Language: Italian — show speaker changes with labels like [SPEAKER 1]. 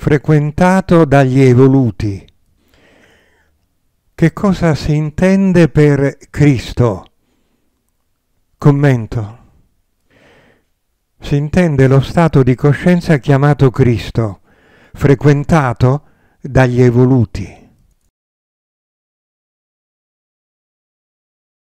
[SPEAKER 1] frequentato dagli evoluti. Che cosa si intende per Cristo? Commento. Si intende lo stato di coscienza chiamato Cristo, frequentato dagli evoluti.